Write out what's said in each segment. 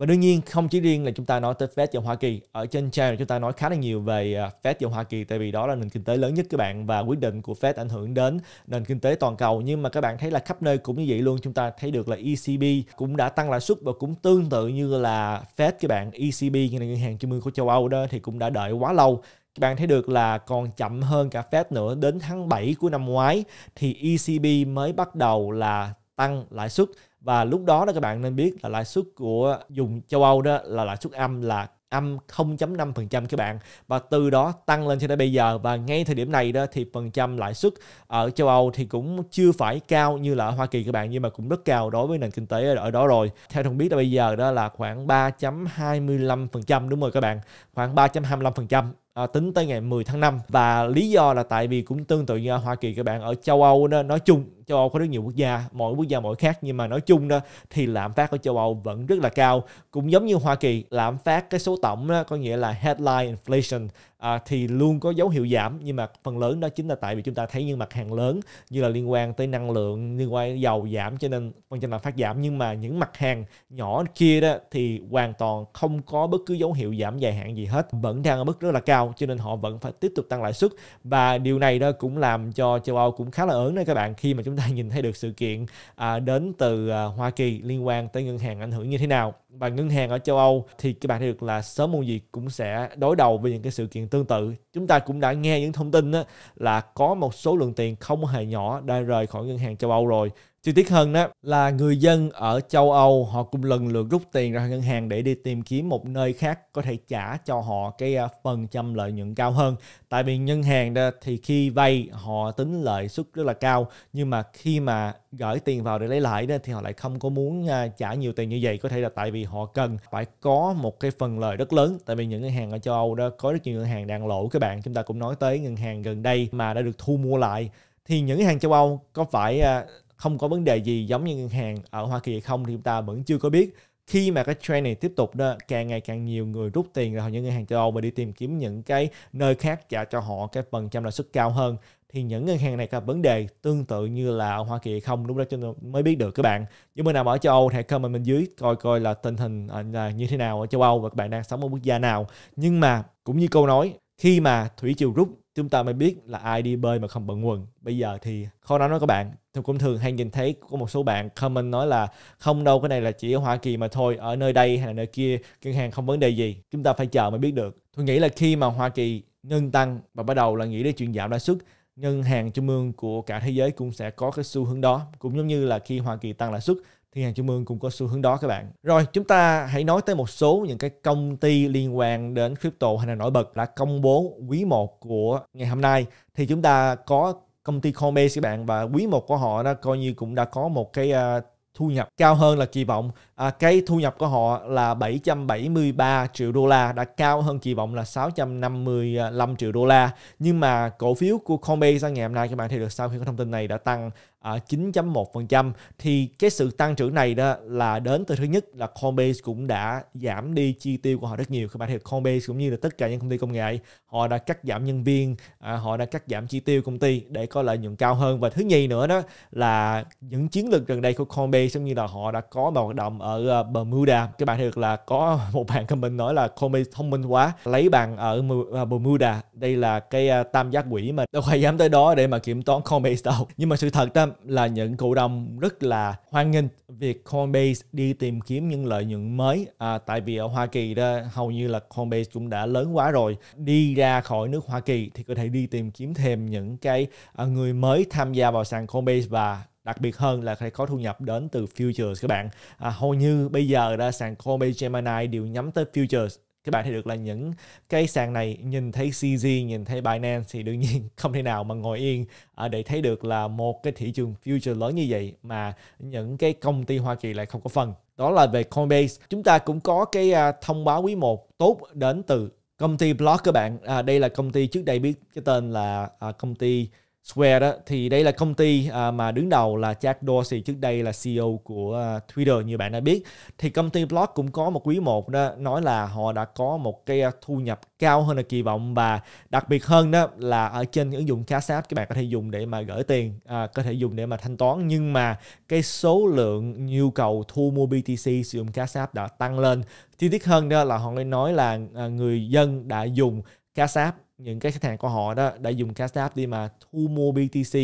Và đương nhiên không chỉ riêng là chúng ta nói tới Fed dòng Hoa Kỳ Ở trên channel chúng ta nói khá là nhiều về à, Fed dòng Hoa Kỳ Tại vì đó là nền kinh tế lớn nhất các bạn Và quyết định của Fed ảnh hưởng đến nền kinh tế toàn cầu Nhưng mà các bạn thấy là khắp nơi cũng như vậy luôn Chúng ta thấy được là ECB cũng đã tăng lãi suất Và cũng tương tự như là Fed các bạn ECB, như là ngân hàng trung ương của châu Âu đó Thì cũng đã đợi quá lâu các bạn thấy được là còn chậm hơn cả Fed nữa đến tháng 7 của năm ngoái thì ECB mới bắt đầu là tăng lãi suất và lúc đó đó các bạn nên biết là lãi suất của dùng châu Âu đó là lãi suất âm là âm 0.5% các bạn và từ đó tăng lên cho đến bây giờ và ngay thời điểm này đó thì phần trăm lãi suất ở châu Âu thì cũng chưa phải cao như là ở Hoa Kỳ các bạn nhưng mà cũng rất cao đối với nền kinh tế ở đó rồi theo thông biết là bây giờ đó là khoảng 3.25% đúng rồi các bạn khoảng 3.25% à, tính tới ngày 10 tháng 5 và lý do là tại vì cũng tương tự như Hoa Kỳ các bạn ở châu Âu đó, nói chung châu Âu có rất nhiều quốc gia mỗi quốc gia mỗi khác nhưng mà nói chung đó thì lạm phát ở châu Âu vẫn rất là cao cũng giống như Hoa Kỳ lạm phát cái số tổng đó, có nghĩa là headline inflation à, thì luôn có dấu hiệu giảm nhưng mà phần lớn đó chính là tại vì chúng ta thấy những mặt hàng lớn như là liên quan tới năng lượng liên quan tới dầu giảm cho nên phần trăm là phát giảm nhưng mà những mặt hàng nhỏ kia đó thì hoàn toàn không có bất cứ dấu hiệu giảm dài hạn gì hết vẫn đang ở mức rất là cao cho nên họ vẫn phải tiếp tục tăng lãi suất và điều này đó cũng làm cho châu Âu cũng khá là ớn đấy các bạn khi mà chúng ta nhìn thấy được sự kiện à, đến từ à, Hoa Kỳ liên quan tới ngân hàng ảnh hưởng như thế nào và ngân hàng ở châu Âu thì các bạn thấy được là sớm muộn gì cũng sẽ đối đầu với những cái sự kiện tương tự chúng ta cũng đã nghe những thông tin là có một số lượng tiền không hề nhỏ đã rời khỏi ngân hàng châu Âu rồi Chi tiết hơn đó là người dân ở châu Âu họ cũng lần lượt rút tiền ra ngân hàng để đi tìm kiếm một nơi khác có thể trả cho họ cái à, phần trăm lợi nhuận cao hơn. Tại vì ngân hàng đó thì khi vay họ tính lợi suất rất là cao nhưng mà khi mà gửi tiền vào để lấy lại đó thì họ lại không có muốn à, trả nhiều tiền như vậy có thể là tại vì họ cần phải có một cái phần lợi rất lớn tại vì những ngân hàng ở châu Âu đó có rất nhiều ngân hàng đang lỗ các bạn chúng ta cũng nói tới ngân hàng gần đây mà đã được thu mua lại thì những ngân hàng châu Âu có phải à, không có vấn đề gì giống như ngân hàng ở Hoa Kỳ hay không thì chúng ta vẫn chưa có biết khi mà cái trend này tiếp tục đó càng ngày càng nhiều người rút tiền ra những ngân hàng châu Âu và đi tìm kiếm những cái nơi khác trả cho họ cái phần trăm lãi suất cao hơn thì những ngân hàng này có vấn đề tương tự như là ở Hoa Kỳ hay không lúc đó chúng mới biết được các bạn những bên nào ở châu Âu hãy comment bên dưới coi coi là tình hình à, là như thế nào ở châu Âu và các bạn đang sống ở quốc gia nào nhưng mà cũng như câu nói khi mà thủy triều rút chúng ta mới biết là ai đi bơi mà không bận quần bây giờ thì khó nói nói các bạn tôi cũng thường hay nhìn thấy có một số bạn comment nói là không đâu cái này là chỉ ở Hoa Kỳ mà thôi ở nơi đây hay là nơi kia ngân hàng không vấn đề gì chúng ta phải chờ mới biết được tôi nghĩ là khi mà Hoa Kỳ ngân tăng và bắt đầu là nghĩ đến chuyện giảm lãi suất ngân hàng trung ương của cả thế giới cũng sẽ có cái xu hướng đó cũng giống như là khi Hoa Kỳ tăng lãi suất Thiên Hàng Trung Ương cũng có xu hướng đó các bạn. Rồi chúng ta hãy nói tới một số những cái công ty liên quan đến crypto hay là nổi bật là công bố quý 1 của ngày hôm nay thì chúng ta có công ty Coinbase các bạn và quý 1 của họ đó coi như cũng đã có một cái uh, thu nhập cao hơn là kỳ vọng à, cái thu nhập của họ là 773 triệu đô la đã cao hơn kỳ vọng là 655 triệu đô la nhưng mà cổ phiếu của Coinbase ra ngày hôm nay các bạn thấy được sau khi có thông tin này đã tăng à, 9.1% thì cái sự tăng trưởng này đó là đến từ thứ nhất là Coinbase cũng đã giảm đi chi tiêu của họ rất nhiều các bạn thấy được Coinbase cũng như là tất cả những công ty công nghệ họ đã cắt giảm nhân viên à, họ đã cắt giảm chi tiêu công ty để có lợi nhuận cao hơn và thứ nhì nữa đó là những chiến lược gần đây của Coinbase giống như là họ đã có một hoạt động ở ở ờ, Bermuda các bạn thấy được là có một bạn comment nói là Comey thông minh quá lấy bằng ở ờ, Bermuda đây là cái ờ, tam giác quỷ mà đâu phải dám tới đó để mà kiểm toán Coinbase đâu nhưng mà sự thật đó là những cổ đông rất là hoan nghênh việc Coinbase đi tìm kiếm những lợi nhuận mới à, tại vì ở Hoa Kỳ đó hầu như là Coinbase cũng đã lớn quá rồi đi ra khỏi nước Hoa Kỳ thì có thể đi tìm kiếm thêm những cái người mới tham gia vào sàn Coinbase và đặc biệt hơn là phải có thu nhập đến từ futures các bạn à, hầu như bây giờ ra sàn Coinbase Gemini đều nhắm tới futures các bạn thấy được là những cái sàn này nhìn thấy CZ, nhìn thấy Binance thì đương nhiên không thể nào mà ngồi yên à, để thấy được là một cái thị trường future lớn như vậy mà những cái công ty Hoa Kỳ lại không có phần. Đó là về Coinbase. Chúng ta cũng có cái à, thông báo quý 1 tốt đến từ công ty Block các bạn. À, đây là công ty trước đây biết cái tên là à, công ty Square đó thì đây là công ty à, mà đứng đầu là Jack Dorsey trước đây là CEO của à, Twitter như bạn đã biết thì công ty Block cũng có một quý một đó nói là họ đã có một cái à, thu nhập cao hơn là kỳ vọng và đặc biệt hơn đó là ở trên ứng dụng Cash App các bạn có thể dùng để mà gửi tiền à, có thể dùng để mà thanh toán nhưng mà cái số lượng nhu cầu thu mua BTC sử dụng Cash App đã tăng lên chi tiết hơn đó là họ lại nói là người dân đã dùng Cash App những cái khách hàng của họ đó đã dùng Cash App đi mà thu mua BTC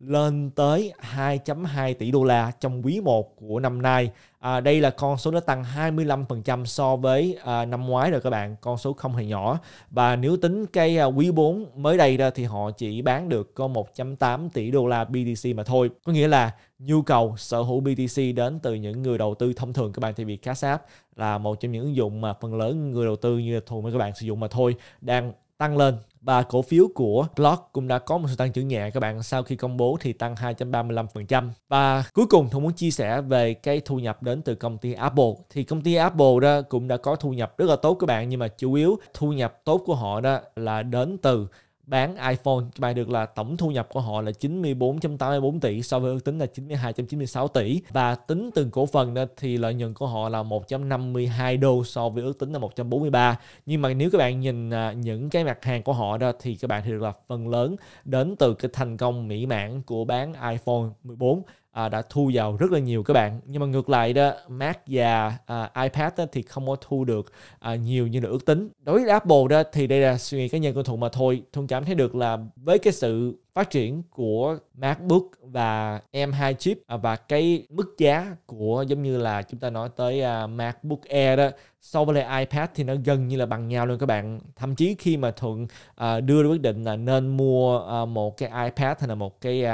lên tới 2.2 tỷ đô la trong quý 1 của năm nay. À, đây là con số nó tăng 25% so với à, năm ngoái rồi các bạn, con số không hề nhỏ. Và nếu tính cái à, quý 4 mới đây ra thì họ chỉ bán được có 1.8 tỷ đô la BTC mà thôi. Có nghĩa là nhu cầu sở hữu BTC đến từ những người đầu tư thông thường các bạn thì việc Cash App là một trong những ứng dụng mà phần lớn người đầu tư như là thường các bạn sử dụng mà thôi đang tăng lên và cổ phiếu của Block cũng đã có một sự tăng trưởng nhẹ các bạn sau khi công bố thì tăng 235%. Và cuối cùng tôi muốn chia sẻ về cái thu nhập đến từ công ty Apple. Thì công ty Apple đó cũng đã có thu nhập rất là tốt các bạn nhưng mà chủ yếu thu nhập tốt của họ đó là đến từ bán iPhone cho bạn được là tổng thu nhập của họ là 94.84 tỷ so với ước tính là 92.96 tỷ và tính từng cổ phần thì lợi nhuận của họ là 1.52 đô so với ước tính là 143 nhưng mà nếu các bạn nhìn à, những cái mặt hàng của họ đó thì các bạn thì được là phần lớn đến từ cái thành công mỹ mãn của bán iPhone 14 à, đã thu vào rất là nhiều các bạn nhưng mà ngược lại đó Mac và à, iPad đó, thì không có thu được à, nhiều như là ước tính đối với Apple đó thì đây là suy nghĩ cá nhân của thuận mà thôi thuận cảm thấy được là với cái sự phát triển của MacBook và M2 chip à, và cái mức giá của giống như là chúng ta nói tới à, MacBook Air đó so với lại iPad thì nó gần như là bằng nhau luôn các bạn thậm chí khi mà thuận à, đưa ra quyết định là nên mua một cái iPad hay là một cái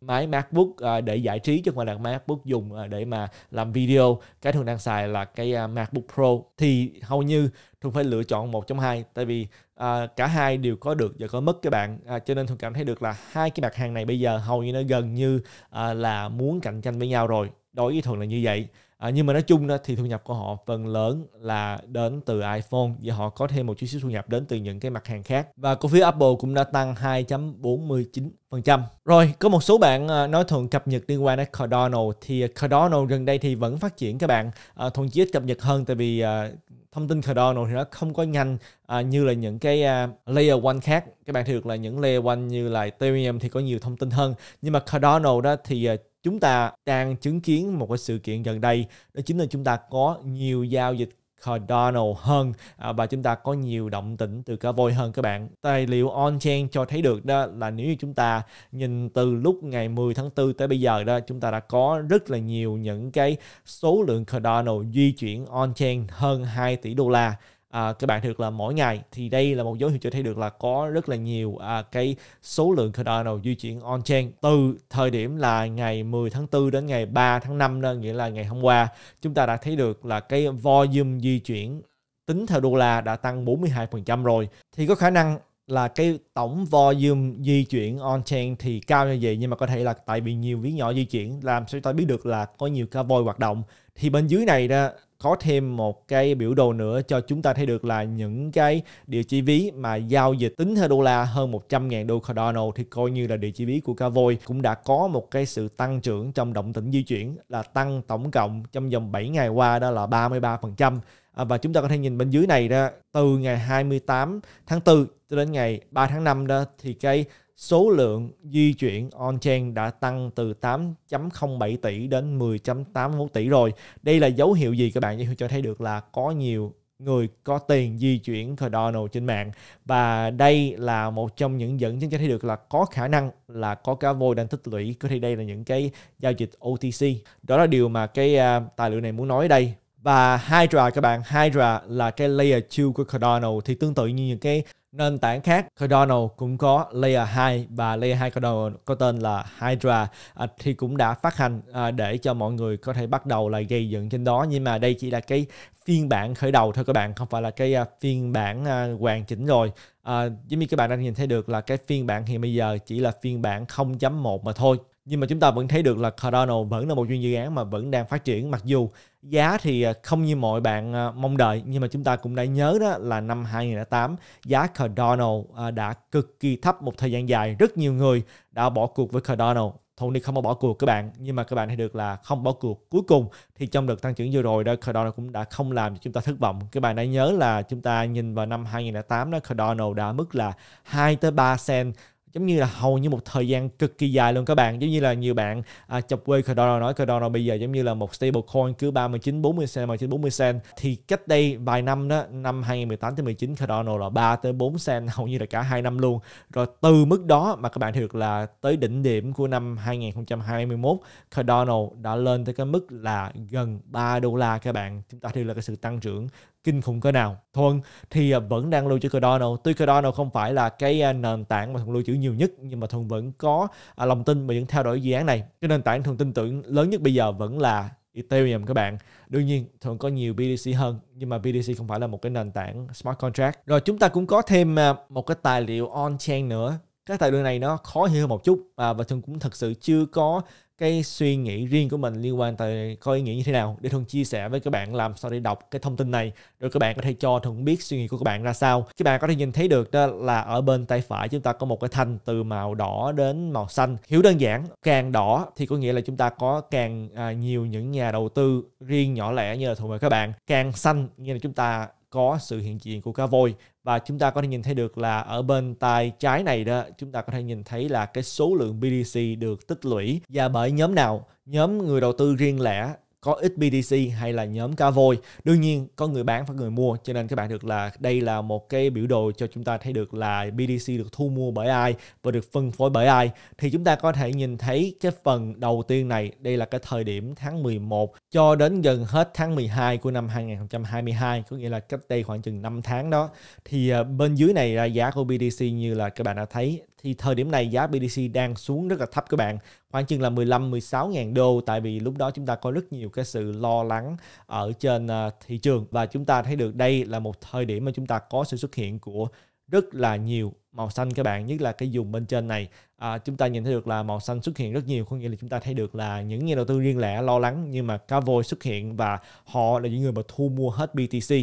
máy MacBook để giải trí chứ không phải là MacBook dùng để mà làm video cái thuận đang xài là cái MacBook Pro thì hầu như thường phải lựa chọn một trong hai tại vì à, cả hai đều có được và có mất các bạn à, cho nên thường cảm thấy được là hai cái mặt hàng này bây giờ hầu như nó gần như à, là muốn cạnh tranh với nhau rồi đối với thường là như vậy À, nhưng mà nói chung đó, thì thu nhập của họ phần lớn là đến từ iPhone và họ có thêm một chút xíu thu nhập đến từ những cái mặt hàng khác. Và cổ phiếu Apple cũng đã tăng 2.49%. Rồi, có một số bạn à, nói thường cập nhật liên quan đến Cardano thì Cardano gần đây thì vẫn phát triển các bạn. À, thuận chỉ ít cập nhật hơn tại vì à, thông tin Cardano thì nó không có nhanh à, như là những cái à, layer one khác các bạn thì được là những layer one như là Ethereum thì có nhiều thông tin hơn nhưng mà Cardano đó thì à, chúng ta đang chứng kiến một cái sự kiện gần đây đó chính là chúng ta có nhiều giao dịch Cardano hơn à, và chúng ta có nhiều động tĩnh từ cả voi hơn các bạn. Tài liệu on-chain cho thấy được đó là nếu như chúng ta nhìn từ lúc ngày 10 tháng 4 tới bây giờ đó chúng ta đã có rất là nhiều những cái số lượng Cardano di chuyển on-chain hơn 2 tỷ đô la à, các bạn được là mỗi ngày thì đây là một dấu hiệu cho thấy được là có rất là nhiều à, cái số lượng cardano di chuyển on chain từ thời điểm là ngày 10 tháng 4 đến ngày 3 tháng 5 đó nghĩa là ngày hôm qua chúng ta đã thấy được là cái volume di chuyển tính theo đô la đã tăng 42% rồi thì có khả năng là cái tổng volume di chuyển on chain thì cao như vậy nhưng mà có thể là tại vì nhiều ví nhỏ di chuyển làm sao ta biết được là có nhiều cá voi hoạt động thì bên dưới này đó có thêm một cái biểu đồ nữa cho chúng ta thấy được là những cái địa chỉ ví mà giao dịch tính theo đô la hơn 100.000 đô Cardano thì coi như là địa chỉ ví của Cavoy cũng đã có một cái sự tăng trưởng trong động tĩnh di chuyển là tăng tổng cộng trong vòng 7 ngày qua đó là 33%. À, và chúng ta có thể nhìn bên dưới này đó từ ngày 28 tháng 4 cho đến ngày 3 tháng 5 đó thì cái số lượng di chuyển on-chain đã tăng từ 8.07 tỷ đến 10.81 tỷ rồi. Đây là dấu hiệu gì các bạn? Cho thấy được là có nhiều người có tiền di chuyển Cardano trên mạng và đây là một trong những dẫn chứng cho thấy được là có khả năng là có cá voi đang tích lũy có thể đây là những cái giao dịch OTC đó là điều mà cái uh, tài liệu này muốn nói đây và Hydra các bạn Hydra là cái layer 2 của Cardano thì tương tự như những cái nền tảng khác Cardano cũng có layer 2 và layer 2 Cardano có tên là Hydra à, thì cũng đã phát hành à, để cho mọi người có thể bắt đầu là gây dựng trên đó nhưng mà đây chỉ là cái phiên bản khởi đầu thôi các bạn không phải là cái à, phiên bản à, hoàn chỉnh rồi à, giống như các bạn đang nhìn thấy được là cái phiên bản hiện bây giờ chỉ là phiên bản 0.1 mà thôi nhưng mà chúng ta vẫn thấy được là Cardano vẫn là một chuyên dự án mà vẫn đang phát triển mặc dù giá thì à, không như mọi bạn à, mong đợi nhưng mà chúng ta cũng đã nhớ đó là năm 2008 giá Cardano à, đã cực kỳ thấp một thời gian dài rất nhiều người đã bỏ cuộc với Cardano Tony không có bỏ cuộc các bạn nhưng mà các bạn thấy được là không bỏ cuộc cuối cùng thì trong đợt tăng trưởng vừa rồi đó Cardano cũng đã không làm cho chúng ta thất vọng các bạn đã nhớ là chúng ta nhìn vào năm 2008 đó Cardano đã mức là 2 tới 3 cent giống như là hầu như một thời gian cực kỳ dài luôn các bạn giống như là nhiều bạn à, chọc quê Cardano nói Cardano bây giờ giống như là một stable coin cứ 39 40 cent 39 40 cent thì cách đây vài năm đó năm 2018 tới 19 Cardano là 3 tới 4 cent hầu như là cả hai năm luôn rồi từ mức đó mà các bạn được là tới đỉnh điểm của năm 2021 Cardano đã lên tới cái mức là gần 3 đô la các bạn chúng ta thấy là cái sự tăng trưởng kinh khủng cỡ nào. Thuần thì à, vẫn đang lưu trữ Cardano. Tuy Cardano không phải là cái à, nền tảng mà Thuần lưu trữ nhiều nhất nhưng mà Thuần vẫn có à, lòng tin và những theo đuổi dự án này. Cái nền tảng Thuần tin tưởng lớn nhất bây giờ vẫn là Ethereum các bạn. Đương nhiên thường có nhiều BTC hơn nhưng mà BTC không phải là một cái nền tảng smart contract. Rồi chúng ta cũng có thêm một cái tài liệu on-chain nữa cái tài liệu này nó khó hiểu hơn một chút à, và thường cũng thật sự chưa có cái suy nghĩ riêng của mình liên quan tới có ý nghĩa như thế nào để thường chia sẻ với các bạn làm sao để đọc cái thông tin này rồi các bạn có thể cho thường biết suy nghĩ của các bạn ra sao các bạn có thể nhìn thấy được đó là ở bên tay phải chúng ta có một cái thanh từ màu đỏ đến màu xanh hiểu đơn giản càng đỏ thì có nghĩa là chúng ta có càng à, nhiều những nhà đầu tư riêng nhỏ lẻ như là thuộc về các bạn càng xanh như là chúng ta có sự hiện diện của cá voi và chúng ta có thể nhìn thấy được là ở bên tay trái này đó chúng ta có thể nhìn thấy là cái số lượng BDC được tích lũy và bởi nhóm nào nhóm người đầu tư riêng lẻ có ít BTC hay là nhóm cá voi. Đương nhiên có người bán và người mua cho nên các bạn được là đây là một cái biểu đồ cho chúng ta thấy được là BTC được thu mua bởi ai và được phân phối bởi ai. Thì chúng ta có thể nhìn thấy cái phần đầu tiên này, đây là cái thời điểm tháng 11 cho đến gần hết tháng 12 của năm 2022, có nghĩa là cách đây khoảng chừng 5 tháng đó. Thì à, bên dưới này là giá của BTC như là các bạn đã thấy thì thời điểm này giá BTC đang xuống rất là thấp các bạn khoảng chừng là 15 16 ngàn đô tại vì lúc đó chúng ta có rất nhiều cái sự lo lắng ở trên à, thị trường và chúng ta thấy được đây là một thời điểm mà chúng ta có sự xuất hiện của rất là nhiều màu xanh các bạn nhất là cái vùng bên trên này à, chúng ta nhìn thấy được là màu xanh xuất hiện rất nhiều có nghĩa là chúng ta thấy được là những nhà đầu tư riêng lẻ lo lắng nhưng mà cá voi xuất hiện và họ là những người mà thu mua hết BTC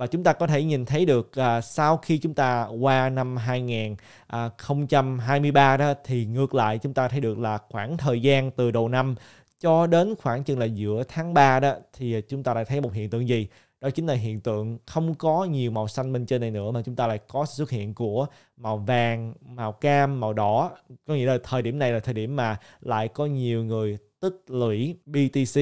và chúng ta có thể nhìn thấy được à, sau khi chúng ta qua năm 2023 à, đó thì ngược lại chúng ta thấy được là khoảng thời gian từ đầu năm cho đến khoảng chừng là giữa tháng 3 đó thì chúng ta lại thấy một hiện tượng gì? Đó chính là hiện tượng không có nhiều màu xanh bên trên này nữa mà chúng ta lại có sự xuất hiện của màu vàng, màu cam, màu đỏ. Có nghĩa là thời điểm này là thời điểm mà lại có nhiều người tích lũy BTC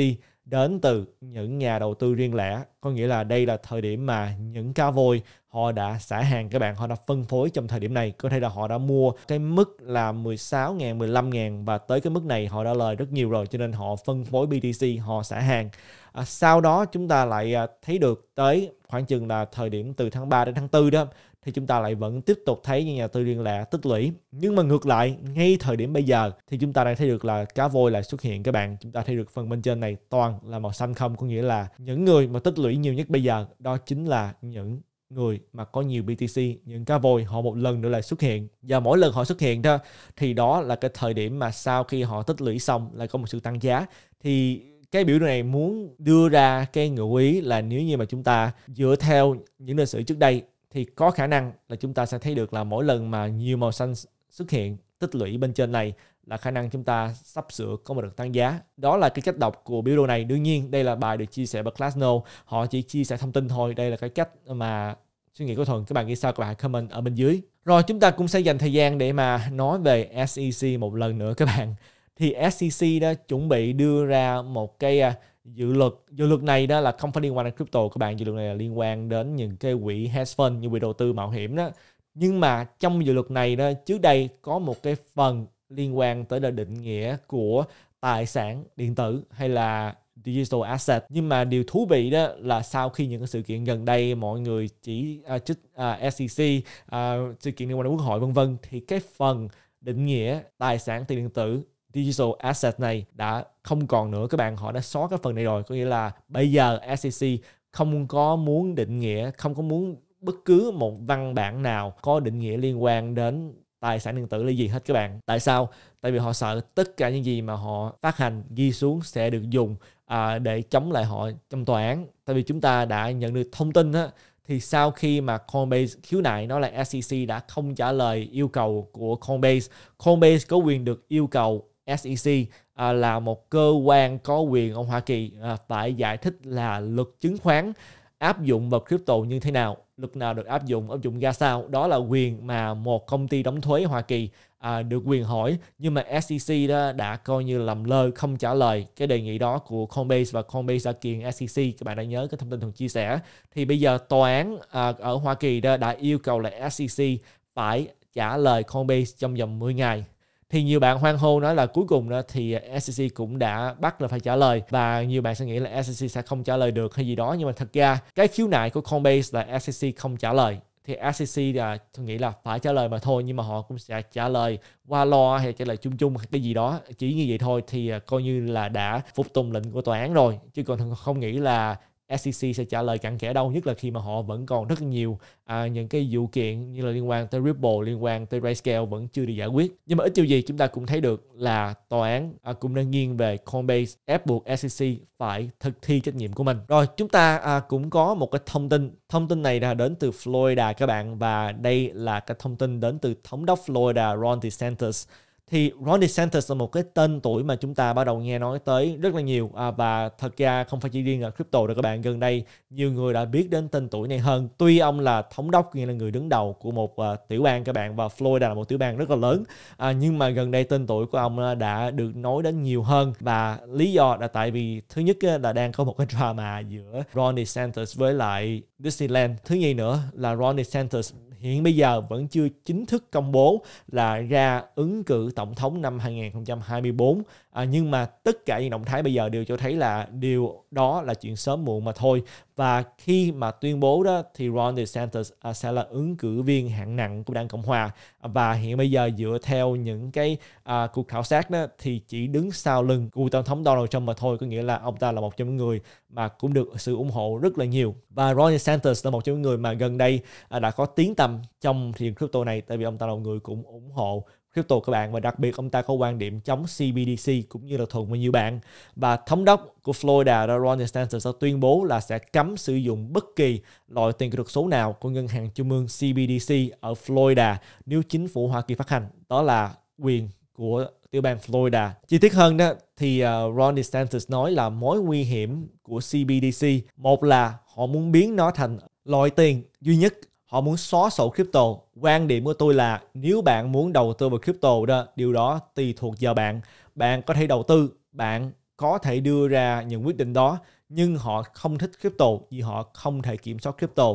đến từ những nhà đầu tư riêng lẻ có nghĩa là đây là thời điểm mà những cá voi họ đã xả hàng các bạn họ đã phân phối trong thời điểm này có thể là họ đã mua cái mức là 16 000 15 000 và tới cái mức này họ đã lời rất nhiều rồi cho nên họ phân phối BTC họ xả hàng à, sau đó chúng ta lại à, thấy được tới khoảng chừng là thời điểm từ tháng 3 đến tháng 4 đó thì chúng ta lại vẫn tiếp tục thấy những nhà tư liên lạc tích lũy nhưng mà ngược lại ngay thời điểm bây giờ thì chúng ta đang thấy được là cá voi lại xuất hiện các bạn chúng ta thấy được phần bên trên này toàn là màu xanh không có nghĩa là những người mà tích lũy nhiều nhất bây giờ đó chính là những người mà có nhiều BTC những cá voi họ một lần nữa lại xuất hiện và mỗi lần họ xuất hiện đó thì đó là cái thời điểm mà sau khi họ tích lũy xong lại có một sự tăng giá thì cái biểu đồ này muốn đưa ra cái ngụ ý là nếu như mà chúng ta dựa theo những lịch sử trước đây thì có khả năng là chúng ta sẽ thấy được là mỗi lần mà nhiều màu xanh xuất hiện tích lũy bên trên này là khả năng chúng ta sắp sửa có một đợt tăng giá. Đó là cái cách đọc của biểu đồ này. Đương nhiên đây là bài được chia sẻ bởi Classno. Họ chỉ chia sẻ thông tin thôi. Đây là cái cách mà suy nghĩ của Thuần. Các bạn nghĩ sao? Các bạn hãy comment ở bên dưới. Rồi chúng ta cũng sẽ dành thời gian để mà nói về SEC một lần nữa các bạn. Thì SEC đã chuẩn bị đưa ra một cái à, dự luật dự luật này đó là không phải liên quan đến crypto các bạn dự luật này là liên quan đến những cái quỹ hedge fund như quỹ đầu tư mạo hiểm đó nhưng mà trong dự luật này đó trước đây có một cái phần liên quan tới là định nghĩa của tài sản điện tử hay là digital asset nhưng mà điều thú vị đó là sau khi những cái sự kiện gần đây mọi người chỉ uh, uh, SEC uh, sự kiện liên quan đến quốc hội vân vân thì cái phần định nghĩa tài sản tiền điện tử digital asset này đã không còn nữa các bạn họ đã xóa cái phần này rồi có nghĩa là bây giờ SEC không có muốn định nghĩa không có muốn bất cứ một văn bản nào có định nghĩa liên quan đến tài sản điện tử là gì hết các bạn tại sao tại vì họ sợ tất cả những gì mà họ phát hành ghi xuống sẽ được dùng à, để chống lại họ trong tòa án tại vì chúng ta đã nhận được thông tin á, thì sau khi mà Coinbase khiếu nại nó là SEC đã không trả lời yêu cầu của Coinbase Coinbase có quyền được yêu cầu SEC à, là một cơ quan có quyền ở Hoa Kỳ à, phải giải thích là luật chứng khoán áp dụng vào crypto như thế nào luật nào được áp dụng áp dụng ra sao đó là quyền mà một công ty đóng thuế Hoa Kỳ à, được quyền hỏi nhưng mà SEC đó đã coi như làm lơ không trả lời cái đề nghị đó của Coinbase và Coinbase đã kiện SEC các bạn đã nhớ cái thông tin thường chia sẻ thì bây giờ tòa án à, ở Hoa Kỳ đó đã yêu cầu là SEC phải trả lời Coinbase trong vòng 10 ngày thì nhiều bạn hoan hô nói là cuối cùng đó thì SEC cũng đã bắt là phải trả lời và nhiều bạn sẽ nghĩ là SEC sẽ không trả lời được hay gì đó nhưng mà thật ra cái khiếu nại của Coinbase là SEC không trả lời thì SEC là tôi nghĩ là phải trả lời mà thôi nhưng mà họ cũng sẽ trả lời qua lo hay trả lời chung chung cái gì đó chỉ như vậy thôi thì à, coi như là đã phục tùng lệnh của tòa án rồi chứ còn không nghĩ là SEC sẽ trả lời cặn kẽ đâu nhất là khi mà họ vẫn còn rất nhiều à, những cái vụ kiện như là liên quan tới Ripple liên quan tới RayScale vẫn chưa được giải quyết nhưng mà ít nhiều gì chúng ta cũng thấy được là tòa án à, cũng đang nghiêng về Coinbase ép buộc SEC phải thực thi trách nhiệm của mình rồi chúng ta à, cũng có một cái thông tin thông tin này là đến từ Florida các bạn và đây là cái thông tin đến từ thống đốc Florida Ron DeSantis thì Ron DeSantis là một cái tên tuổi mà chúng ta bắt đầu nghe nói tới rất là nhiều à, và thật ra không phải chỉ riêng ở crypto đâu các bạn gần đây nhiều người đã biết đến tên tuổi này hơn tuy ông là thống đốc nghĩa là người đứng đầu của một à, tiểu bang các bạn và Florida là một tiểu bang rất là lớn à, nhưng mà gần đây tên tuổi của ông à, đã được nói đến nhiều hơn và lý do là tại vì thứ nhất à, là đang có một cái drama giữa Ron DeSantis với lại Disneyland thứ nhì nữa là Ron DeSantis hiện bây giờ vẫn chưa chính thức công bố là ra ứng cử tổng thống năm 2024 à, nhưng mà tất cả những động thái bây giờ đều cho thấy là điều đó là chuyện sớm muộn mà thôi và khi mà tuyên bố đó thì Ron DeSantis à, sẽ là ứng cử viên hạng nặng của đảng Cộng hòa và hiện bây giờ dựa theo những cái à, cuộc khảo sát đó thì chỉ đứng sau lưng của tổng thống Donald Trump mà thôi có nghĩa là ông ta là một trong những người mà cũng được sự ủng hộ rất là nhiều và Ron DeSantis là một trong những người mà gần đây à, đã có tiếng tầm trong thị trường crypto này tại vì ông ta là một người cũng ủng hộ crypto các bạn và đặc biệt ông ta có quan điểm chống CBDC cũng như là thuận với nhiều bạn và thống đốc của Florida Ron DeSantis đã tuyên bố là sẽ cấm sử dụng bất kỳ loại tiền kỹ thuật số nào của ngân hàng trung ương CBDC ở Florida nếu chính phủ Hoa Kỳ phát hành đó là quyền của tiểu bang Florida. Chi tiết hơn đó thì ờ, Ron DeSantis nói là mối nguy hiểm của CBDC một là họ muốn biến nó thành loại tiền duy nhất họ muốn xóa sổ crypto quan điểm của tôi là nếu bạn muốn đầu tư vào crypto đó điều đó tùy thuộc vào bạn bạn có thể đầu tư bạn có thể đưa ra những quyết định đó nhưng họ không thích crypto vì họ không thể kiểm soát crypto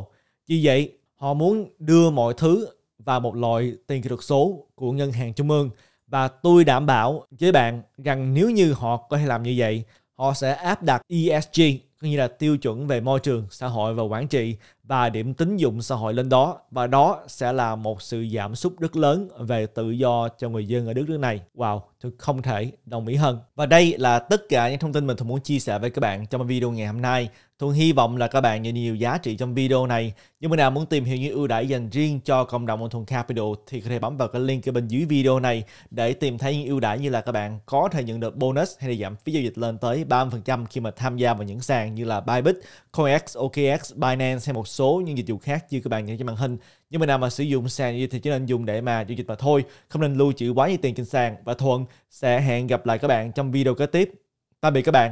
vì vậy họ muốn đưa mọi thứ vào một loại tiền kỹ thuật số của ngân hàng trung ương và tôi đảm bảo với bạn rằng nếu như họ có thể làm như vậy họ sẽ áp đặt ESG có nghĩa là tiêu chuẩn về môi trường, xã hội và quản trị và điểm tín dụng xã hội lên đó và đó sẽ là một sự giảm sút rất lớn về tự do cho người dân ở đất nước này. Wow, tôi không thể đồng ý hơn. Và đây là tất cả những thông tin mình thường muốn chia sẻ với các bạn trong video ngày hôm nay. Thuận hy vọng là các bạn nhận nhiều giá trị trong video này. Những mà nào muốn tìm hiểu những ưu đãi dành riêng cho cộng đồng ông Thuận Capital thì có thể bấm vào cái link ở bên dưới video này để tìm thấy những ưu đãi như là các bạn có thể nhận được bonus hay là giảm phí giao dịch lên tới 30% khi mà tham gia vào những sàn như là Bybit, CoinX, OKX, Binance hay một số những dịch vụ khác như các bạn nhìn trên màn hình. Nhưng mà nào mà sử dụng sàn như thì chỉ nên dùng để mà giao dịch mà thôi, không nên lưu trữ quá nhiều tiền trên sàn. Và Thuận sẽ hẹn gặp lại các bạn trong video kế tiếp. Tạm biệt các bạn.